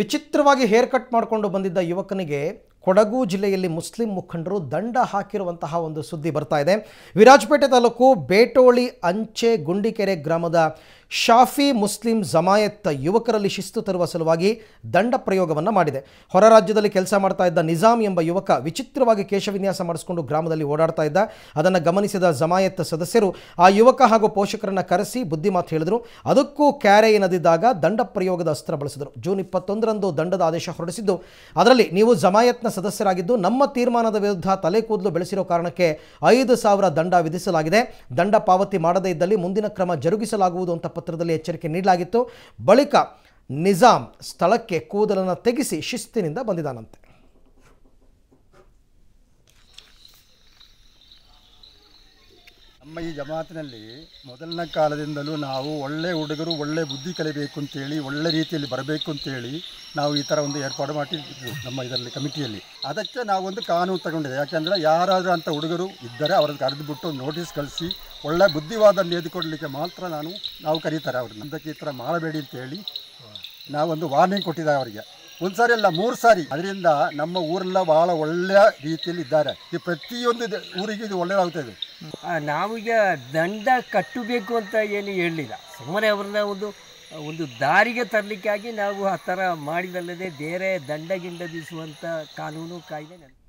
ವಿಚಿತ್ರವಾಗಿ hair cut ಮಾಡಿಕೊಂಡು ಬಂದಿದ್ದ ಯುವಕನಿಗೆ ಕೊಡಗು ಜಿಲ್ಲೆಯಲ್ಲಿ ಮುಸ್ಲಿಂ ಮುಖಂಡರು ದಂಡ ಹಾಕಿರುವಂತಹ ಒಂದು ಸುದ್ದಿ ಬರ್ತಾ ಇದೆ ವಿರಾಜಪೇಟೆ ತಾಲೂಕು ಬೇಟೋಳಿ ಅಂಚೆ ಗುಂಡಿಕೆರೆ ಗ್ರಾಮದ ಶಾಫಿ ಮುಸ್ಲಿಂ ಜಮಾಯತ್ ಯುವಕರಲ್ಲಿ ಶಿಸ್ತು ತರುವ ಸಲುವಾಗಿ ದಂಡ ಪ್ರಯೋಗವನ್ನು ಮಾಡಿದೆ ಹೊರ ರಾಜ್ಯದಲ್ಲಿ ಕೆಲಸ ಮಾಡ್ತಾ ಇದ್ದ ನಿಜಾಮ್ ಎಂಬ ಯುವಕ ವಿಚಿತ್ರವಾಗಿ ಕೇಶವಿನ್ಯಾಸ ಮಾಡಿಸಿಕೊಂಡು ಗ್ರಾಮದಲ್ಲಿ ಓಡಾಡ್ತಾ ಇದ್ದ ಅದನ್ನು ಗಮನಿಸಿದ ಜಮಾಯತ್ ಸದಸ್ಯರು ಆ ಯುವಕ ಹಾಗೂ ಪೋಷಕರನ್ನು ಕರೆಸಿ ಮಾತು ಹೇಳಿದರು ಅದಕ್ಕೂ ಕ್ಯಾರೆ ಎನ್ನದಿದ್ದಾಗ ದಂಡ ಪ್ರಯೋಗದ ಅಸ್ತ್ರ ಬಳಸಿದರು ಜೂನ್ ಇಪ್ಪತ್ತೊಂದರಂದು ದಂಡದ ಆದೇಶ ಹೊರಡಿಸಿದ್ದು ಅದರಲ್ಲಿ ನೀವು ಜಮಾಯತ್ನ ಸದಸ್ಯರಾಗಿದ್ದು ನಮ್ಮ ತೀರ್ಮಾನದ ವಿರುದ್ಧ ತಲೆ ಕೂದಲು ಬೆಳೆಸಿರೋ ಕಾರಣಕ್ಕೆ ಐದು ಸಾವಿರ ದಂಡ ವಿಧಿಸಲಾಗಿದೆ ದಂಡ ಪಾವತಿ ಮಾಡದೇ ಇದ್ದಲ್ಲಿ ಮುಂದಿನ ಕ್ರಮ ಜರುಗಿಸಲಾಗುವುದು ಅಂತ ಪತ್ರದಲ್ಲಿ ಎಚ್ಚರಿಕೆ ನೀಡಲಾಗಿತ್ತು ಬಳಿಕ ನಿಜಾಂ ಸ್ಥಳಕ್ಕೆ ಕೂದಲನ್ನು ತೆಗೆಸಿ ಶಿಸ್ತಿನಿಂದ ಬಂದಿದ್ದಾನಂತೆ ನಮ್ಮ ಈ ಜಮಾತಿನಲ್ಲಿ ಮೊದಲಿನ ಕಾಲದಿಂದಲೂ ನಾವು ಒಳ್ಳೆ ಹುಡುಗರು ಒಳ್ಳೆ ಬುದ್ಧಿ ಕಲಿಬೇಕು ಅಂತೇಳಿ ಒಳ್ಳೆ ರೀತಿಯಲ್ಲಿ ಬರಬೇಕು ಅಂತೇಳಿ ನಾವು ಈ ಥರ ಒಂದು ಏರ್ಪಾಡು ಮಾಡಿದ್ವಿ ನಮ್ಮ ಇದರಲ್ಲಿ ಕಮಿಟಿಯಲ್ಲಿ ಅದಕ್ಕೆ ನಾವೊಂದು ಕಾನೂನು ತಗೊಂಡಿದ್ದೆ ಯಾಕೆಂದರೆ ಯಾರಾದರೂ ಅಂಥ ಹುಡುಗರು ಇದ್ದರೆ ಅವ್ರದ್ದು ಬಿಟ್ಟು ನೋಟಿಸ್ ಕಳಿಸಿ ಒಳ್ಳೆ ಬುದ್ಧಿವಾದ ನೇದಿಕೊಡಲಿಕ್ಕೆ ಮಾತ್ರ ನಾನು ನಾವು ಕರೀತಾರೆ ಅವ್ರನ್ನ ಅದಕ್ಕೆ ಈ ಥರ ಮಾಡಬೇಡಿ ಅಂತೇಳಿ ನಾವೊಂದು ವಾರ್ನಿಂಗ್ ಕೊಟ್ಟಿದ್ದೆ ಅವರಿಗೆ ಒಂದ್ಸಾರಿ ಅಲ್ಲ ಮೂರು ಸಾರಿ ಅದರಿಂದ ನಮ್ಮ ಊರೆಲ್ಲ ಬಹಳ ಒಳ್ಳೆಯ ರೀತಿಯಲ್ಲಿ ಇದ್ದಾರೆ ಈ ಪ್ರತಿಯೊಂದು ಊರಿಗೆ ಇದು ಒಳ್ಳೆಯದಾಗ್ತಾ ಇದೆ ನಾವೀಗ ದಂಡ ಕಟ್ಟಬೇಕು ಅಂತ ಏನು ಹೇಳಲಿಲ್ಲ ಸುಮ್ಮನೆ ಅವ್ರನ್ನ ಒಂದು ಒಂದು ದಾರಿಗೆ ತರಲಿಕ್ಕಾಗಿ ನಾವು ಆ ಥರ ಮಾಡಿದಲ್ಲದೆ ಬೇರೆ ದಂಡ ಗಿಂಡ ಬೀಸುವಂಥ ಕಾನೂನು ಕಾಯ್ದೆ